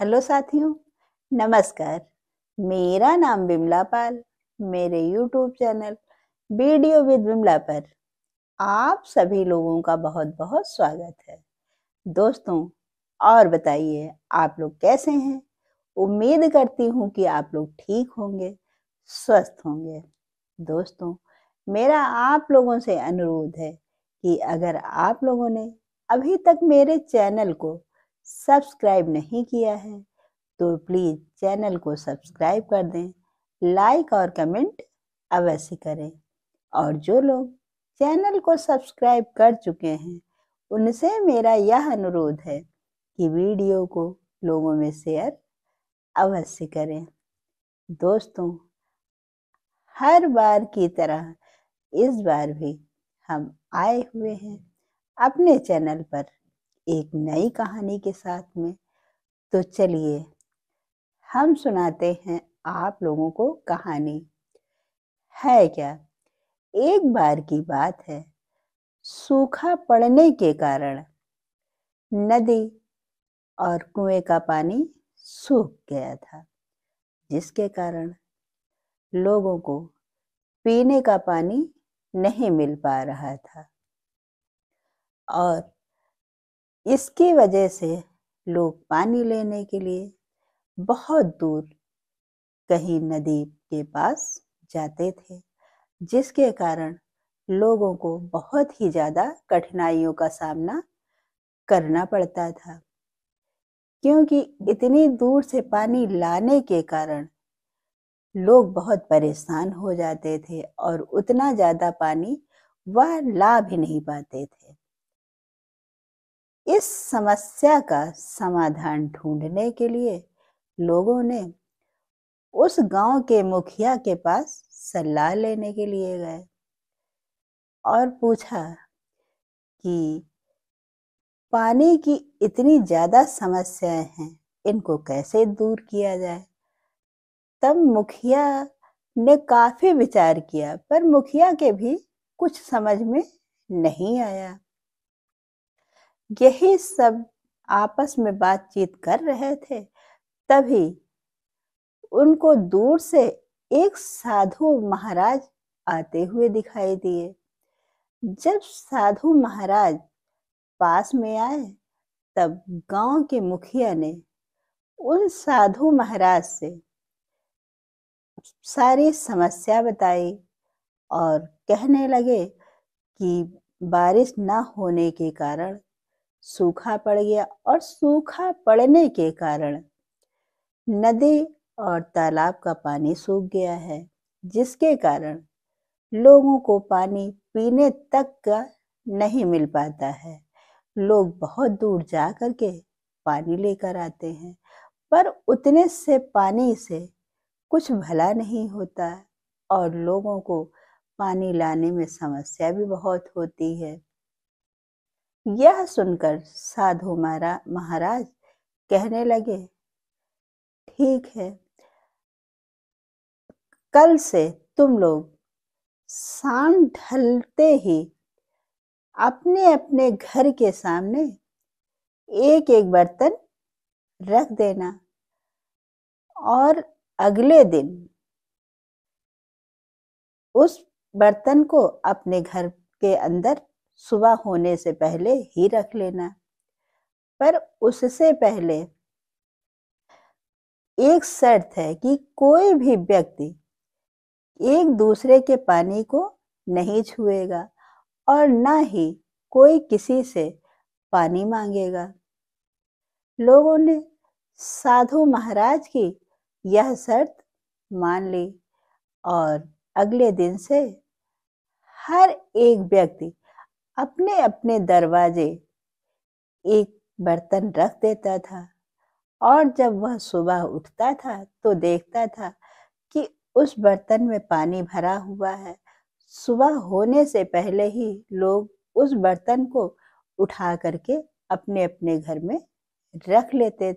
hello साथियों नमस्कार मेरा नाम विमला पाल मेरे YouTube channel video with Vimla पर आप सभी लोगों का बहुत बहुत स्वागत है दोस्तों और बताइए आप लोग कैसे हैं उम्मीद करती हूँ कि आप लोग ठीक होंगे स्वस्थ होंगे दोस्तों मेरा आप लोगों से अनुरोध है कि अगर आप लोगों ने अभी तक मेरे चैनल को सब्सक्राइब नहीं किया है तो प्लीज़ चैनल को सब्सक्राइब कर दें लाइक और कमेंट अवश्य करें और जो लोग चैनल को सब्सक्राइब कर चुके हैं उनसे मेरा यह अनुरोध है कि वीडियो को लोगों में शेयर अवश्य करें दोस्तों हर बार की तरह इस बार भी हम आए हुए हैं अपने चैनल पर एक नई कहानी के साथ में तो चलिए हम सुनाते हैं आप लोगों को कहानी है क्या एक बार की बात है सूखा पड़ने के कारण नदी और कुएं का पानी सूख गया था जिसके कारण लोगों को पीने का पानी नहीं मिल पा रहा था और इसकी वजह से लोग पानी लेने के लिए बहुत दूर कहीं नदी के पास जाते थे जिसके कारण लोगों को बहुत ही ज़्यादा कठिनाइयों का सामना करना पड़ता था क्योंकि इतनी दूर से पानी लाने के कारण लोग बहुत परेशान हो जाते थे और उतना ज़्यादा पानी वह ला भी नहीं पाते थे इस समस्या का समाधान ढूंढने के लिए लोगों ने उस गांव के मुखिया के पास सलाह लेने के लिए गए और पूछा कि पानी की इतनी ज़्यादा समस्याएं हैं इनको कैसे दूर किया जाए तब मुखिया ने काफ़ी विचार किया पर मुखिया के भी कुछ समझ में नहीं आया यही सब आपस में बातचीत कर रहे थे तभी उनको दूर से एक साधु महाराज आते हुए दिखाई दिए जब साधु महाराज पास में आए तब गांव के मुखिया ने उन साधु महाराज से सारी समस्या बताई और कहने लगे कि बारिश ना होने के कारण सूखा पड़ गया और सूखा पड़ने के कारण नदी और तालाब का पानी सूख गया है जिसके कारण लोगों को पानी पीने तक का नहीं मिल पाता है लोग बहुत दूर जा कर के पानी लेकर आते हैं पर उतने से पानी से कुछ भला नहीं होता और लोगों को पानी लाने में समस्या भी बहुत होती है यह सुनकर साधु मारा महाराज कहने लगे ठीक है कल से तुम लोग सांड ढलते ही अपने अपने घर के सामने एक एक बर्तन रख देना और अगले दिन उस बर्तन को अपने घर के अंदर सुबह होने से पहले ही रख लेना पर उससे पहले एक शर्त है कि कोई भी व्यक्ति एक दूसरे के पानी को नहीं छुएगा और ना ही कोई किसी से पानी मांगेगा लोगों ने साधु महाराज की यह शर्त मान ली और अगले दिन से हर एक व्यक्ति अपने अपने दरवाजे एक बर्तन रख देता था और जब वह सुबह उठता था तो देखता था कि उस बर्तन में पानी भरा हुआ है सुबह होने से पहले ही लोग उस बर्तन को उठा करके अपने अपने घर में रख लेते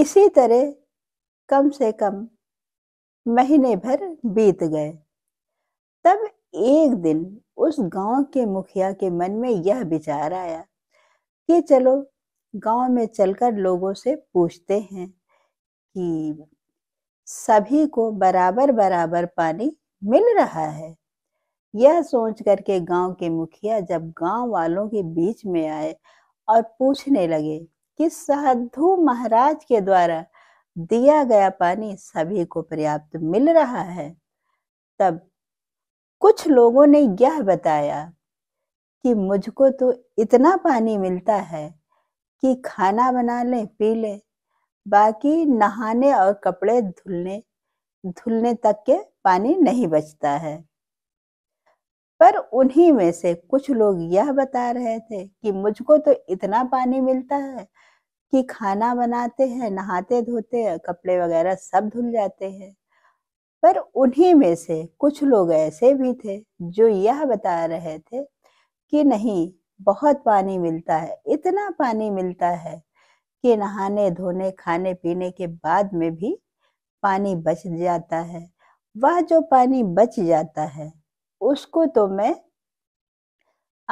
इसी तरह कम से कम महीने भर बीत गए तब एक दिन उस गांव के मुखिया के मन में यह विचार आया कि चलो गांव में चलकर लोगों से पूछते हैं कि सभी को बराबर बराबर पानी मिल रहा है यह सोच करके गांव के मुखिया जब गांव वालों के बीच में आए और पूछने लगे कि साधु महाराज के द्वारा दिया गया पानी सभी को पर्याप्त मिल रहा है तब कुछ लोगों ने यह बताया कि मुझको तो इतना पानी मिलता है कि खाना बना ले पी लें बाकी नहाने और कपड़े धुलने धुलने तक के पानी नहीं बचता है पर उन्हीं में से कुछ लोग यह बता रहे थे कि मुझको तो इतना पानी मिलता है कि खाना बनाते हैं नहाते धोते कपड़े वगैरह सब धुल जाते हैं पर उन्हीं में से कुछ लोग ऐसे भी थे जो यह बता रहे थे कि नहीं बहुत पानी मिलता है इतना पानी मिलता है कि नहाने धोने खाने पीने के बाद में भी पानी बच जाता है वह जो पानी बच जाता है उसको तो मैं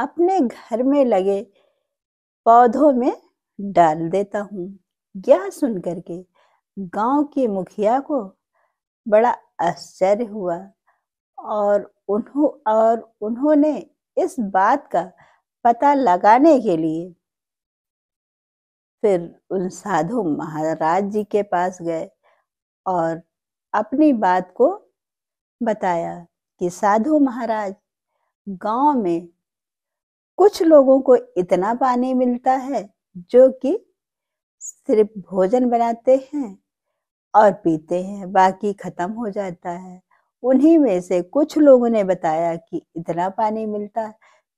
अपने घर में लगे पौधों में डाल देता हूँ यह सुन करके गांव के मुखिया को बड़ा आश्चर्य हुआ और उन्हों और उन्होंने इस बात का पता लगाने के लिए फिर उन साधु महाराज जी के पास गए और अपनी बात को बताया कि साधु महाराज गांव में कुछ लोगों को इतना पानी मिलता है जो कि सिर्फ भोजन बनाते हैं और पीते हैं बाकी ख़त्म हो जाता है उन्हीं में से कुछ लोगों ने बताया कि इतना पानी मिलता है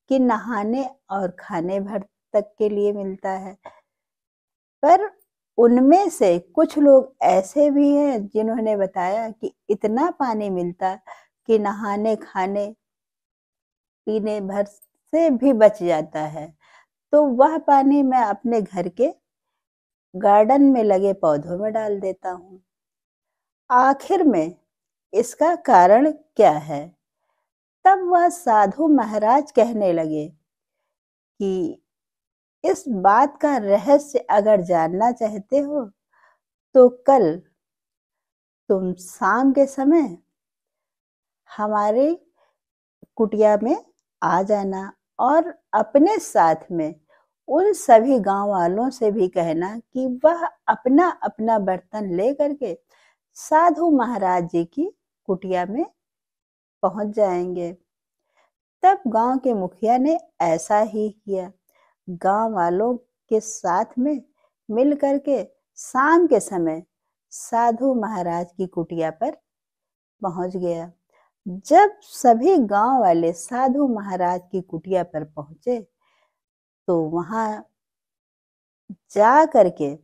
कि नहाने और खाने भर तक के लिए मिलता है पर उनमें से कुछ लोग ऐसे भी हैं जिन्होंने बताया कि इतना पानी मिलता कि नहाने खाने पीने भर से भी बच जाता है तो वह पानी मैं अपने घर के गार्डन में लगे पौधों में डाल देता हूँ आखिर में इसका कारण क्या है तब वह साधु महाराज कहने लगे कि इस बात का रहस्य अगर जानना चाहते हो तो कल तुम शाम के समय हमारे कुटिया में आ जाना और अपने साथ में उन सभी गांव वालों से भी कहना कि वह अपना अपना बर्तन ले करके साधु महाराज जी की कुटिया में पहुंच जाएंगे तब गांव के मुखिया ने ऐसा ही किया गांव वालों के साथ में मिल करके शाम के समय साधु महाराज की कुटिया पर पहुंच गया जब सभी गांव वाले साधु महाराज की कुटिया पर पहुंचे तो वहाँ जा करके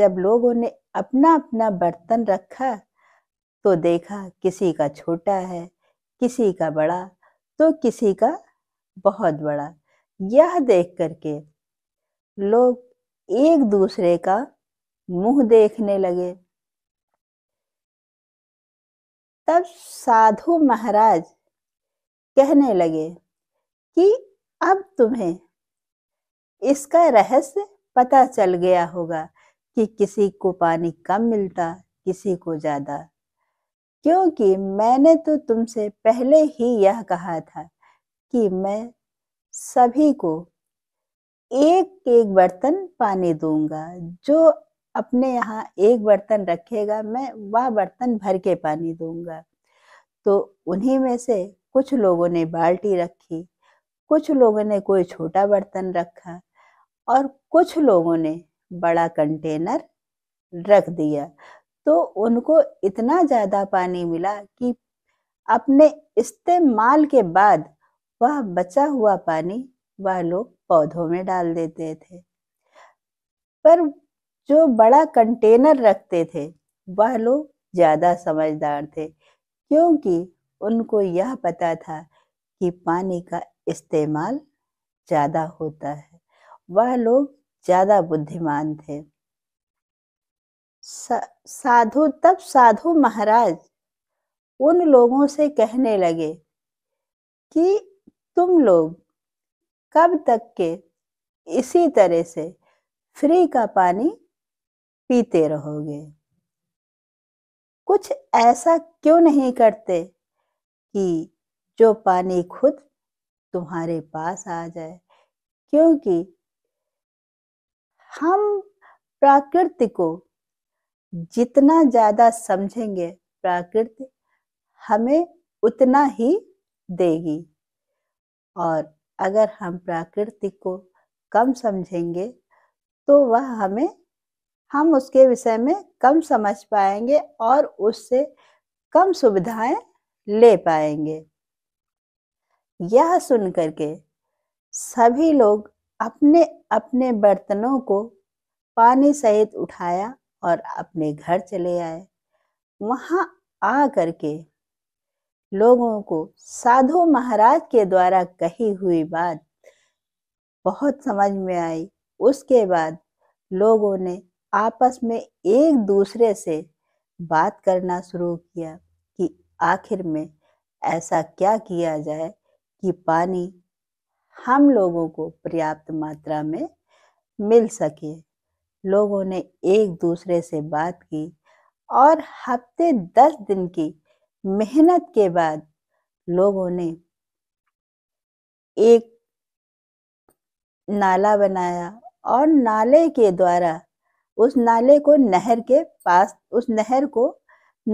जब लोगों ने अपना अपना बर्तन रखा तो देखा किसी का छोटा है किसी का बड़ा तो किसी का बहुत बड़ा यह देख करके लोग एक दूसरे का मुंह देखने लगे तब साधु महाराज कहने लगे कि अब तुम्हें इसका रहस्य पता चल गया होगा कि किसी को पानी कम मिलता किसी को ज्यादा क्योंकि मैंने तो तुमसे पहले ही यह कहा था कि मैं सभी को एक एक बर्तन पानी दूंगा जो अपने यहाँ एक बर्तन रखेगा मैं वह बर्तन भर के पानी दूंगा तो उन्हीं में से कुछ लोगों ने बाल्टी रखी कुछ लोगों ने कोई छोटा बर्तन रखा और कुछ लोगों ने बड़ा कंटेनर रख दिया तो उनको इतना ज़्यादा पानी मिला कि अपने इस्तेमाल के बाद वह बचा हुआ पानी वह लोग पौधों में डाल देते थे पर जो बड़ा कंटेनर रखते थे वह लोग ज़्यादा समझदार थे क्योंकि उनको यह पता था कि पानी का इस्तेमाल ज़्यादा होता है वह लोग ज्यादा बुद्धिमान थे साधु तब साधु महाराज उन लोगों से कहने लगे कि तुम लोग कब तक के इसी तरह से फ्री का पानी पीते रहोगे कुछ ऐसा क्यों नहीं करते कि जो पानी खुद तुम्हारे पास आ जाए क्योंकि हम प्रकृति को जितना ज्यादा समझेंगे प्रकृति हमें उतना ही देगी और अगर हम प्रकृति को कम समझेंगे तो वह हमें हम उसके विषय में कम समझ पाएंगे और उससे कम सुविधाएं ले पाएंगे यह सुन करके सभी लोग अपने अपने बर्तनों को पानी सहित उठाया और अपने घर चले आए वहां आ करके लोगों को साधु महाराज के द्वारा कही हुई बात बहुत समझ में आई उसके बाद लोगों ने आपस में एक दूसरे से बात करना शुरू किया कि आखिर में ऐसा क्या किया जाए कि पानी हम लोगों को पर्याप्त मात्रा में मिल सके लोगों ने एक दूसरे से बात की और हफ्ते दस दिन की मेहनत के बाद लोगों ने एक नाला बनाया और नाले के द्वारा उस नाले को नहर के पास उस नहर को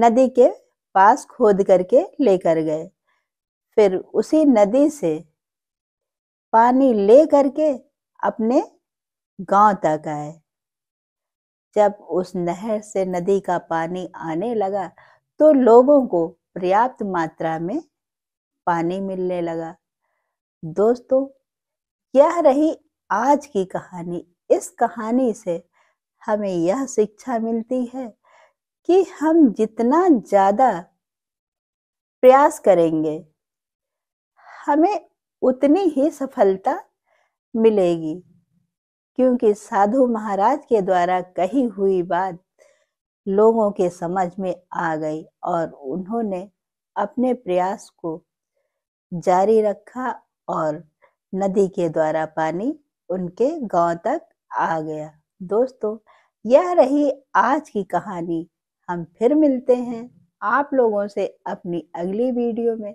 नदी के पास खोद करके लेकर गए फिर उसी नदी से पानी ले करके अपने गांव तक आए जब उस नहर से नदी का पानी आने लगा तो लोगों को पर्याप्त मात्रा में पानी मिलने लगा दोस्तों यह रही आज की कहानी इस कहानी से हमें यह शिक्षा मिलती है कि हम जितना ज़्यादा प्रयास करेंगे हमें उतनी ही सफलता मिलेगी क्योंकि साधु महाराज के द्वारा कही हुई बात लोगों के समझ में आ गई और उन्होंने अपने प्रयास को जारी रखा और नदी के द्वारा पानी उनके गांव तक आ गया दोस्तों यह रही आज की कहानी हम फिर मिलते हैं आप लोगों से अपनी अगली वीडियो में